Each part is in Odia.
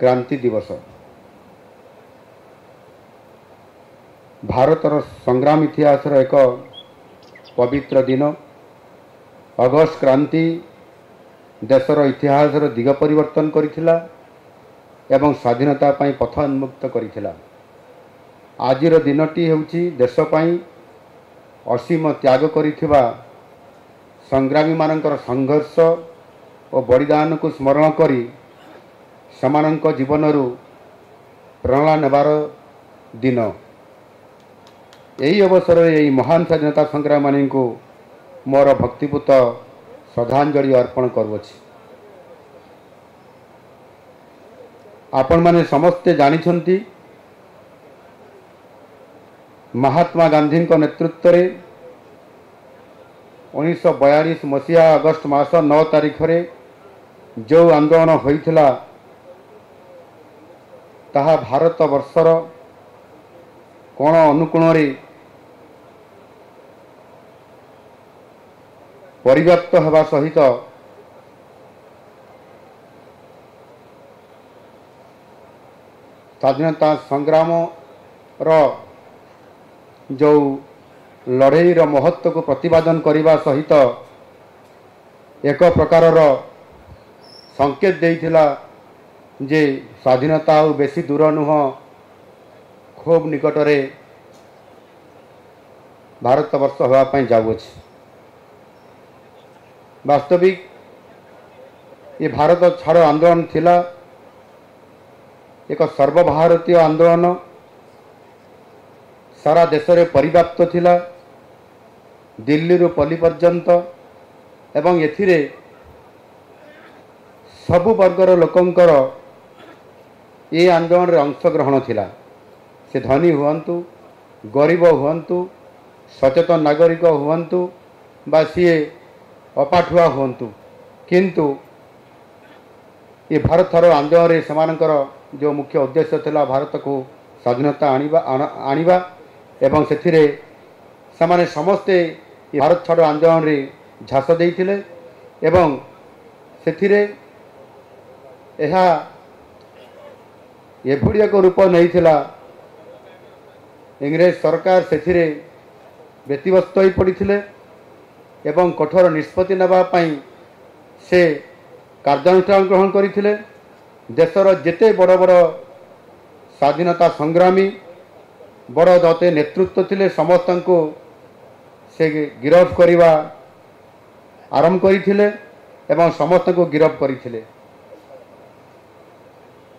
କ୍ରାନ୍ତି ଦିବସ ଭାରତର ସଂଗ୍ରାମ ଇତିହାସର ଏକ ପବିତ୍ର ଦିନ ଅଗଷ୍ଟ କ୍ରାନ୍ତି ଦେଶର ଇତିହାସର ଦିଗ ପରିବର୍ତ୍ତନ କରିଥିଲା ଏବଂ ସ୍ୱାଧୀନତା ପାଇଁ ପଥ ଉନ୍ମୁକ୍ତ କରିଥିଲା ଆଜିର ଦିନଟି ହେଉଛି ଦେଶ ପାଇଁ ଅସୀମ ତ୍ୟାଗ କରିଥିବା ସଂଗ୍ରାମୀମାନଙ୍କର ସଂଘର୍ଷ ଓ ବଳିଦାନକୁ ସ୍ମରଣ କରି ସେମାନଙ୍କ ଜୀବନରୁ ପ୍ରେରଣା ନେବାର ଦିନ ଏହି ଅବସରରେ ଏହି ମହାନ ସ୍ୱାଧୀନତା ସଂଗ୍ରାମୀମାନଙ୍କୁ ମୋର ଭକ୍ତିପୂତ ଶ୍ରଦ୍ଧାଞ୍ଜଳି ଅର୍ପଣ କରୁଅଛି ଆପଣମାନେ ସମସ୍ତେ ଜାଣିଛନ୍ତି ମହାତ୍ମା ଗାନ୍ଧୀଙ୍କ ନେତୃତ୍ୱରେ ଉଣେଇଶହ ବୟାଳିଶ ମସିହା ଅଗଷ୍ଟ ମାସ ନଅ ତାରିଖରେ ଯେଉଁ ଆନ୍ଦୋଳନ ହୋଇଥିଲା ତାହା ଭାରତବର୍ଷର କୋଣ ଅନୁକୋଣରେ ପରିବ୍ୟାପ୍ତ ହେବା ସହିତ ସ୍ୱାଧୀନତା ସଂଗ୍ରାମର ଯେଉଁ ଲଢ଼େଇର ମହତ୍ତ୍ୱକୁ ପ୍ରତିପାଦନ କରିବା ସହିତ ଏକ ପ୍ରକାରର ସଂକେତ ଦେଇଥିଲା ଯେ ସ୍ୱାଧୀନତା ଆଉ ବେଶୀ ଦୂର ନୁହଁ ଖୁବ୍ ନିକଟରେ ଭାରତବର୍ଷ ହେବା ପାଇଁ ଯାଉଅଛି ବାସ୍ତବିକ ଏ ଭାରତ ଛାଡ଼ ଆନ୍ଦୋଳନ ଥିଲା ଏକ ସର୍ବଭାରତୀୟ ଆନ୍ଦୋଳନ ସାରା ଦେଶରେ ପରିବ୍ୟାପ୍ତ ଥିଲା ଦିଲ୍ଲୀରୁ ପଲ୍ଲୀ ପର୍ଯ୍ୟନ୍ତ ଏବଂ ଏଥିରେ ସବୁ ବର୍ଗର ଲୋକଙ୍କର ଏ ଆନ୍ଦୋଳନରେ ଅଂଶଗ୍ରହଣ ଥିଲା ସେ ଧନୀ ହୁଅନ୍ତୁ ଗରିବ ହୁଅନ୍ତୁ ସଚେତନ ନାଗରିକ ହୁଅନ୍ତୁ ବା ସିଏ ଅପାଠୁଆ ହୁଅନ୍ତୁ କିନ୍ତୁ ଏ ଭାରତର ଆନ୍ଦୋଳନରେ ସେମାନଙ୍କର ଯେଉଁ ମୁଖ୍ୟ ଉଦ୍ଦେଶ୍ୟ ଥିଲା ଭାରତକୁ ସ୍ୱାଧୀନତା ଆଣିବା ଆଣିବା ଏବଂ ସେଥିରେ ସେମାନେ ସମସ୍ତେ ଏ ଭାରତ ଛାଡ଼ ଆନ୍ଦୋଳନରେ ଝାସ ଦେଇଥିଲେ ଏବଂ ସେଥିରେ ଏହା ଏଭଳି ଏକ ରୂପ ନେଇଥିଲା ଇଂରେଜ ସରକାର ସେଥିରେ ବ୍ୟତିବ୍ୟସ୍ତ ହୋଇ ପଡ଼ିଥିଲେ ଏବଂ କଠୋର ନିଷ୍ପତ୍ତି ନେବା ପାଇଁ ସେ କାର୍ଯ୍ୟାନୁଷ୍ଠାନ ଗ୍ରହଣ କରିଥିଲେ ଦେଶର ଯେତେ ବଡ଼ ବଡ଼ ସ୍ୱାଧୀନତା ସଂଗ୍ରାମୀ ବଡ଼ ଯେତେ ନେତୃତ୍ୱ ଥିଲେ ସମସ୍ତଙ୍କୁ ସେ ଗିରଫ କରିବା ଆରମ୍ଭ କରିଥିଲେ ଏବଂ ସମସ୍ତଙ୍କୁ ଗିରଫ କରିଥିଲେ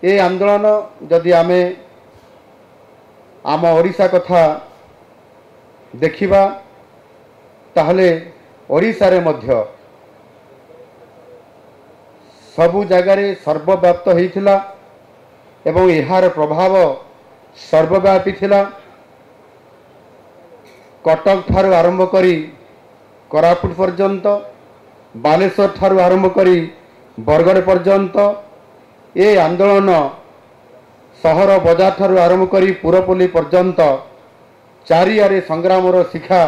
ଏ ଆନ୍ଦୋଳନ ଯଦି ଆମେ ଆମ ଓଡ଼ିଶା କଥା ଦେଖିବା ତାହେଲେ ଓଡ଼ିଶାରେ ମଧ୍ୟ ସବୁ ଜାଗାରେ ସର୍ବବ୍ୟାପ୍ତ ହୋଇଥିଲା ଏବଂ ଏହାର ପ୍ରଭାବ ସର୍ବବ୍ୟାପୀ ଥିଲା କଟକ ଠାରୁ ଆରମ୍ଭ କରି କୋରାପୁଟ ପର୍ଯ୍ୟନ୍ତ ବାଲେଶ୍ୱର ଠାରୁ ଆରମ୍ଭ କରି ବରଗଡ଼ ପର୍ଯ୍ୟନ୍ତ ଏ ଆନ୍ଦୋଳନ ସହର ବଜାରଠାରୁ ଆରମ୍ଭ କରି ପୁରପଲ୍ଲୀ ପର୍ଯ୍ୟନ୍ତ ଚାରିଆଡ଼େ ସଂଗ୍ରାମର ଶିଖା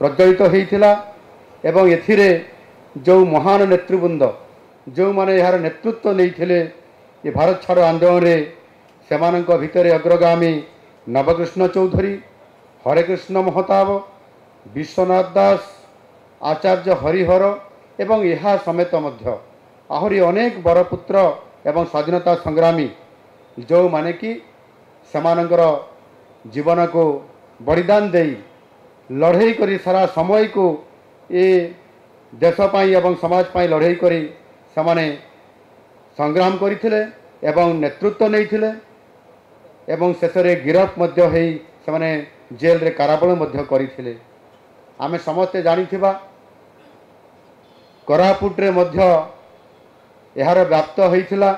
ପ୍ରଜ୍ଜଳିତ ହୋଇଥିଲା ଏବଂ ଏଥିରେ ଯେଉଁ ମହାନ ନେତୃବୃନ୍ଦ ଯେଉଁମାନେ ଏହାର ନେତୃତ୍ୱ ନେଇଥିଲେ ଏ ଭାରତ ଛାଡ଼ ଆନ୍ଦୋଳନରେ ସେମାନଙ୍କ ଭିତରେ ଅଗ୍ରଗାମୀ ନବକୃଷ୍ଣ ଚୌଧୁରୀ ହରେକୃଷ୍ଣ ମହତାବ ବିଶ୍ୱନାଥ ଦାସ ଆଚାର୍ଯ୍ୟ ହରିହର ଏବଂ ଏହା ସମେତ ମଧ୍ୟ ଆହୁରି ଅନେକ ବରପୁତ୍ର ଏବଂ ସ୍ୱାଧୀନତା ସଂଗ୍ରାମୀ ଯେଉଁମାନେ କି ସେମାନଙ୍କର ଜୀବନକୁ ବଳିଦାନ ଦେଇ ଲଢ଼େଇ କରି ସାରା ସମୟକୁ ଏ ଦେଶ ପାଇଁ ଏବଂ ସମାଜ ପାଇଁ ଲଢ଼େଇ କରି ସେମାନେ ସଂଗ୍ରାମ କରିଥିଲେ ଏବଂ ନେତୃତ୍ୱ ନେଇଥିଲେ ଏବଂ ଶେଷରେ ଗିରଫ ମଧ୍ୟ ହୋଇ ସେମାନେ ଜେଲ୍ରେ କାରାବଳ ମଧ୍ୟ କରିଥିଲେ ଆମେ ସମସ୍ତେ ଜାଣିଥିବା କୋରାପୁଟରେ ମଧ୍ୟ ଏହାର ବ୍ୟାପ୍ତ ହୋଇଥିଲା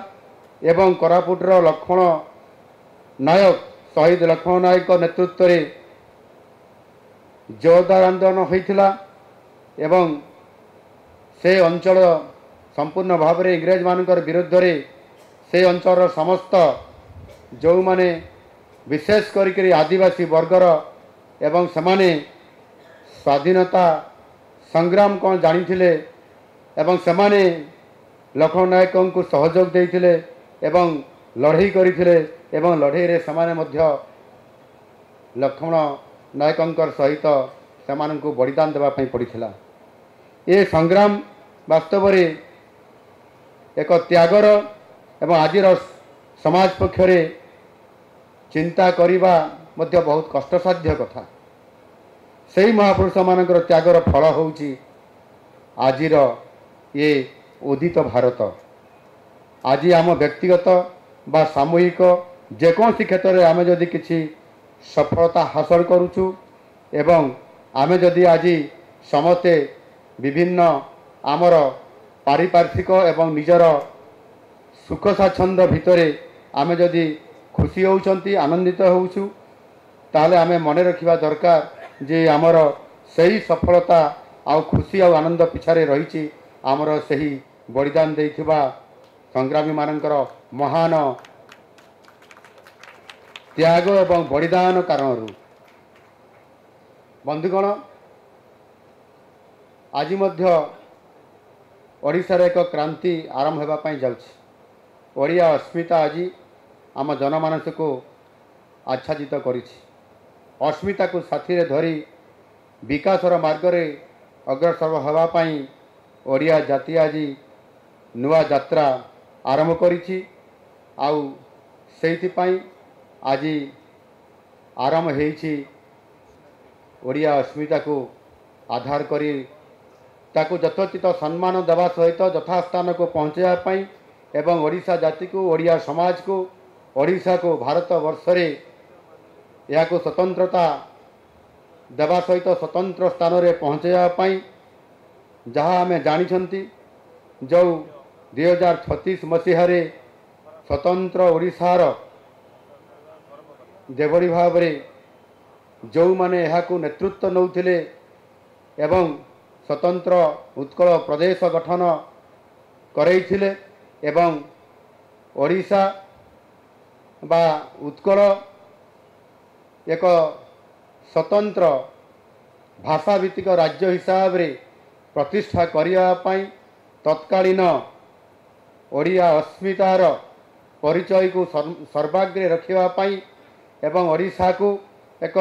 ଏବଂ କୋରାପୁଟର ଲକ୍ଷ୍ମଣ ନାୟକ ଶହୀଦ ଲକ୍ଷ୍ମଣ ନାୟକଙ୍କ ନେତୃତ୍ୱରେ ଜୋରଦାର ଆନ୍ଦୋଳନ ହୋଇଥିଲା ଏବଂ ସେ ଅଞ୍ଚଳ ସମ୍ପୂର୍ଣ୍ଣ ଭାବରେ ଇଂରେଜମାନଙ୍କର ବିରୁଦ୍ଧରେ ସେ ଅଞ୍ଚଳର ସମସ୍ତ ଯେଉଁମାନେ ବିଶେଷ କରିକି ଆଦିବାସୀ ବର୍ଗର ଏବଂ ସେମାନେ ସ୍ୱାଧୀନତା ସଂଗ୍ରାମ କ'ଣ ଜାଣିଥିଲେ ଏବଂ ସେମାନେ ଲକ୍ଷ୍ମଣ ନାୟକଙ୍କୁ ସହଯୋଗ ଦେଇଥିଲେ ଏବଂ ଲଢ଼େଇ କରିଥିଲେ ଏବଂ ଲଢ଼େଇରେ ସେମାନେ ମଧ୍ୟ ଲକ୍ଷ୍ମଣ ନାୟକଙ୍କର ସହିତ ସେମାନଙ୍କୁ ବଳିଦାନ ଦେବା ପାଇଁ ପଡ଼ିଥିଲା ଏ ସଂଗ୍ରାମ ବାସ୍ତବରେ ଏକ ତ୍ୟାଗର ଏବଂ ଆଜିର ସମାଜ ପକ୍ଷରେ ଚିନ୍ତା କରିବା ମଧ୍ୟ ବହୁତ କଷ୍ଟସାଧ୍ୟ କଥା ସେହି ମହାପୁରୁଷମାନଙ୍କର ତ୍ୟାଗର ଫଳ ହେଉଛି ଆଜିର ଇଏ ଉଦିତ ଭାରତ ଆଜି ଆମ ବ୍ୟକ୍ତିଗତ ବା ସାମୂହିକ ଯେକୌଣସି କ୍ଷେତ୍ରରେ ଆମେ ଯଦି କିଛି ସଫଳତା ହାସଲ କରୁଛୁ ଏବଂ ଆମେ ଯଦି ଆଜି ସମସ୍ତେ ବିଭିନ୍ନ ଆମର ପାରିପାର୍ଶ୍ୱିକ ଏବଂ ନିଜର ସୁଖ ସ୍ୱାଚ୍ଛନ୍ଦ୍ୟ ଭିତରେ ଆମେ ଯଦି ଖୁସି ହେଉଛନ୍ତି ଆନନ୍ଦିତ ହେଉଛୁ ତାହେଲେ ଆମେ ମନେ ରଖିବା ଦରକାର ଯେ ଆମର ସେହି ସଫଳତା ଆଉ ଖୁସି ଆଉ ଆନନ୍ଦ ପିଛାରେ ରହିଛି ଆମର ସେହି ବଳିଦାନ ଦେଇଥିବା ସଂଗ୍ରାମୀମାନଙ୍କର ମହାନ ତ୍ୟାଗ ଏବଂ ବଳିଦାନ କାରଣରୁ ବନ୍ଧୁଗଣ ଆଜି ମଧ୍ୟ ଓଡ଼ିଶାରେ ଏକ କ୍ରାନ୍ତି ଆରମ୍ଭ ହେବା ପାଇଁ ଯାଉଛି ଓଡ଼ିଆ ଅସ୍ମିତା ଆଜି ଆମ ଜନମାନସକୁ ଆଚ୍ଛାଦିତ କରିଛି ଅସ୍ମିତାକୁ ସାଥିରେ ଧରି ବିକାଶର ମାର୍ଗରେ ଅଗ୍ରସର ହେବା ପାଇଁ ଓଡ଼ିଆ ଜାତି ଆଜି ନୂଆ ଯାତ୍ରା ଆରମ୍ଭ କରିଛି ଆଉ ସେଇଥିପାଇଁ ଆଜି ଆରମ୍ଭ ହେଇଛି ଓଡ଼ିଆ ଅସ୍ମିତାକୁ ଆଧାର କରି ତାକୁ ଯଥୋଚିତ ସମ୍ମାନ ଦେବା ସହିତ ଯଥାସ୍ଥାନକୁ ପହଞ୍ଚାଇବା ପାଇଁ ଏବଂ ଓଡ଼ିଶା ଜାତିକୁ ଓଡ଼ିଆ ସମାଜକୁ ଓଡ଼ିଶାକୁ ଭାରତ ବର୍ଷରେ ଏହାକୁ ସ୍ୱତନ୍ତ୍ରତା ଦେବା ସହିତ ସ୍ୱତନ୍ତ୍ର ସ୍ଥାନରେ ପହଞ୍ଚାଇବା ପାଇଁ ଯାହା ଆମେ ଜାଣିଛନ୍ତି ଯେଉଁ ଦୁଇହଜାର ଛତିଶ ମସିହାରେ ସ୍ୱତନ୍ତ୍ର ଓଡ଼ିଶାର ଯେଭଳି ଭାବରେ ଯେଉଁମାନେ ଏହାକୁ ନେତୃତ୍ୱ ନେଉଥିଲେ ଏବଂ ସ୍ୱତନ୍ତ୍ର ଉତ୍କଳ ପ୍ରଦେଶ ଗଠନ କରେଇଥିଲେ ଏବଂ ଓଡ଼ିଶା ବା ଉତ୍କଳ ଏକ ସ୍ୱତନ୍ତ୍ର ଭାଷାଭିତ୍ତିକ ରାଜ୍ୟ ହିସାବରେ ପ୍ରତିଷ୍ଠା କରିବା ପାଇଁ ତତ୍କାଳୀନ ଓଡ଼ିଆ ଅସ୍ମିତାର ପରିଚୟକୁ ସର୍ବାଗ୍ରେ ରଖିବା ପାଇଁ ଏବଂ ଓଡ଼ିଶାକୁ ଏକ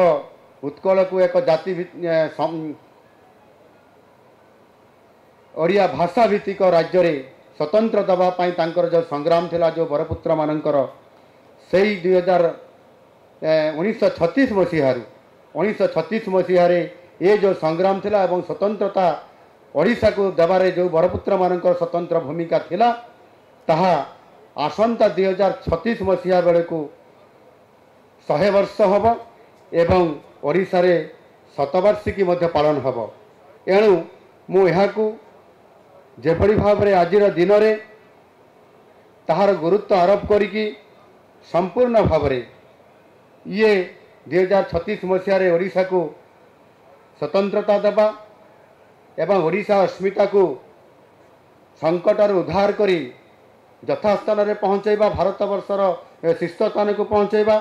ଉତ୍କଳକୁ ଏକ ଜାତି ଓଡ଼ିଆ ଭାଷା ଭିତ୍ତିକ ରାଜ୍ୟରେ ସ୍ୱତନ୍ତ୍ର ଦେବା ପାଇଁ ତାଙ୍କର ଯେଉଁ ସଂଗ୍ରାମ ଥିଲା ଯେଉଁ ବରପୁତ୍ରମାନଙ୍କର ସେଇ ଦୁଇ ହଜାର ଉଣେଇଶହ ଛତିଶ ମସିହାରୁ ଉଣେଇଶହ ଛତିଶ ମସିହାରେ ଏ ଯେଉଁ ସଂଗ୍ରାମ ଥିଲା ଏବଂ ସ୍ୱତନ୍ତ୍ରତା ଓଡ଼ିଶାକୁ ଦେବାରେ ଯେଉଁ ବରପୁତ୍ରମାନଙ୍କର ସ୍ୱତନ୍ତ୍ର ଭୂମିକା ଥିଲା ତାହା ଆସନ୍ତା ଦୁଇ ହଜାର ଛତିଶ ମସିହା ବେଳକୁ ଶହେ ବର୍ଷ ହେବ ଏବଂ ଓଡ଼ିଶାରେ ଶତବାର୍ଷିକୀ ମଧ୍ୟ ପାଳନ ହେବ ଏଣୁ ମୁଁ ଏହାକୁ ଯେଭଳି ଭାବରେ ଆଜିର ଦିନରେ ତାହାର ଗୁରୁତ୍ୱ ଆରୋପ କରିକି ସମ୍ପୂର୍ଣ୍ଣ ଭାବରେ ଇଏ ଦୁଇ ହଜାର ଛତିଶ ମସିହାରେ ଓଡ଼ିଶାକୁ ସ୍ୱତନ୍ତ୍ରତା ଦେବା ଏବଂ ଓଡ଼ିଶା ଅସ୍ମିତାକୁ ସଙ୍କଟରୁ ଉଦ୍ଧାର କରି ଯଥାସ୍ଥାନରେ ପହଞ୍ଚାଇବା ଭାରତବର୍ଷର ଶୀର୍ଷସ୍ଥାନକୁ ପହଞ୍ଚାଇବା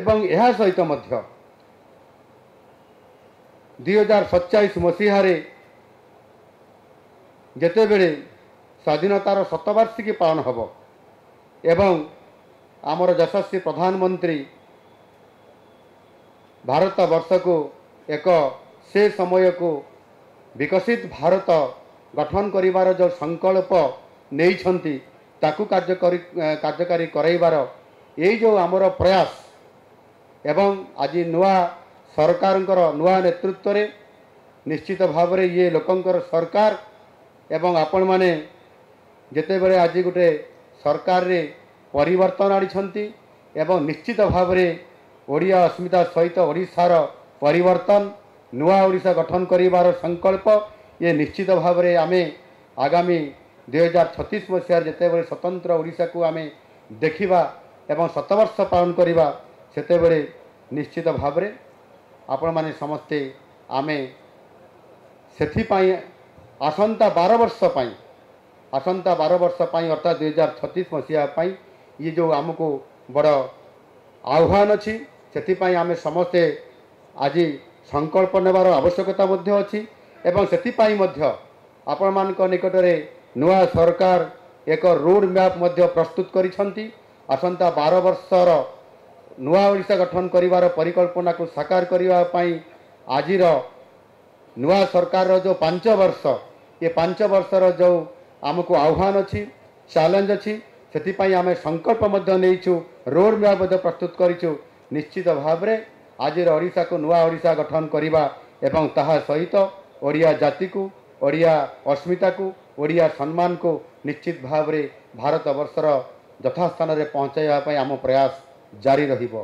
ଏବଂ ଏହା ସହିତ ମଧ୍ୟ ଦୁଇହଜାର ସତଚାଳିଶ ମସିହାରେ ଯେତେବେଳେ ସ୍ୱାଧୀନତାର ଶତବାର୍ଷିକୀ ପାଳନ ହେବ ଏବଂ ଆମର ଯଶସ୍ୱୀ ପ୍ରଧାନମନ୍ତ୍ରୀ ଭାରତବର୍ଷକୁ ଏକ ସେ ସମୟକୁ ବିକଶିତ ଭାରତ ଗଠନ କରିବାର ଯେଉଁ ସଂକଳ୍ପ ନେଇଛନ୍ତି ତାକୁ କାର୍ଯ୍ୟକାରୀ କାର୍ଯ୍ୟକାରୀ କରାଇବାର ଏଇ ଯେଉଁ ଆମର ପ୍ରୟାସ ଏବଂ ଆଜି ନୂଆ ସରକାରଙ୍କର ନୂଆ ନେତୃତ୍ୱରେ ନିଶ୍ଚିତ ଭାବରେ ଇଏ ଲୋକଙ୍କର ସରକାର ଏବଂ ଆପଣମାନେ ଯେତେବେଳେ ଆଜି ଗୋଟେ ସରକାରରେ ପରିବର୍ତ୍ତନ ଆଣିଛନ୍ତି ଏବଂ ନିଶ୍ଚିତ ଭାବରେ ଓଡ଼ିଆ ଅସ୍ମିତା ସହିତ ଓଡ଼ିଶାର ପରିବର୍ତ୍ତନ ନୂଆ ଓଡ଼ିଶା ଗଠନ କରିବାର ସଂକଳ୍ପ ଇଏ ନିଶ୍ଚିତ ଭାବରେ ଆମେ ଆଗାମୀ ଦୁଇ ହଜାର ଛତିଶ ମସିହାରେ ଯେତେବେଳେ ସ୍ୱତନ୍ତ୍ର ଓଡ଼ିଶାକୁ ଆମେ ଦେଖିବା ଏବଂ ଶତବର୍ଷ ପାଳନ କରିବା ସେତେବେଳେ ନିଶ୍ଚିତ ଭାବରେ ଆପଣମାନେ ସମସ୍ତେ ଆମେ ସେଥିପାଇଁ ଆସନ୍ତା ବାର ବର୍ଷ ପାଇଁ ଆସନ୍ତା ବାର ବର୍ଷ ପାଇଁ ଅର୍ଥାତ୍ ଦୁଇ ହଜାର ଛତିଶ ମସିହା ପାଇଁ ଇଏ ଯେଉଁ ଆମକୁ ବଡ଼ ଆହ୍ୱାନ ଅଛି ସେଥିପାଇଁ ଆମେ ସମସ୍ତେ ଆଜି ସଂକଳ୍ପ ନେବାର ଆବଶ୍ୟକତା ମଧ୍ୟ ଅଛି ଏବଂ ସେଥିପାଇଁ ମଧ୍ୟ ଆପଣମାନଙ୍କ ନିକଟରେ ନୂଆ ସରକାର ଏକ ରୋଡ଼ ମ୍ୟାପ୍ ମଧ୍ୟ ପ୍ରସ୍ତୁତ କରିଛନ୍ତି ଆସନ୍ତା ବାର ବର୍ଷର ନୂଆ ଓଡ଼ିଶା ଗଠନ କରିବାର ପରିକଳ୍ପନାକୁ ସାକାର କରିବା ପାଇଁ ଆଜିର ନୂଆ ସରକାରର ଯେଉଁ ପାଞ୍ଚ ବର୍ଷ ଏ ପାଞ୍ଚ ବର୍ଷର ଯେଉଁ ଆମକୁ ଆହ୍ୱାନ ଅଛି ଚ୍ୟାଲେଞ୍ଜ ଅଛି ସେଥିପାଇଁ ଆମେ ସଂକଳ୍ପ ମଧ୍ୟ ନେଇଛୁ ରୋଡ଼ ମ୍ୟାପ୍ ମଧ୍ୟ ପ୍ରସ୍ତୁତ କରିଛୁ ନିଶ୍ଚିତ ଭାବରେ ଆଜିର ଓଡ଼ିଶାକୁ ନୂଆ ଓଡ଼ିଶା ଗଠନ କରିବା ଏବଂ ତାହା ସହିତ ଓଡ଼ିଆ ଜାତିକୁ ଓଡ଼ିଆ ଅସ୍ମିତାକୁ ଓଡ଼ିଆ ସମ୍ମାନକୁ ନିଶ୍ଚିତ ଭାବରେ ଭାରତବର୍ଷର ଯଥାସ୍ଥାନରେ ପହଞ୍ଚାଇବା ପାଇଁ ଆମ ପ୍ରୟାସ ଜାରି ରହିବ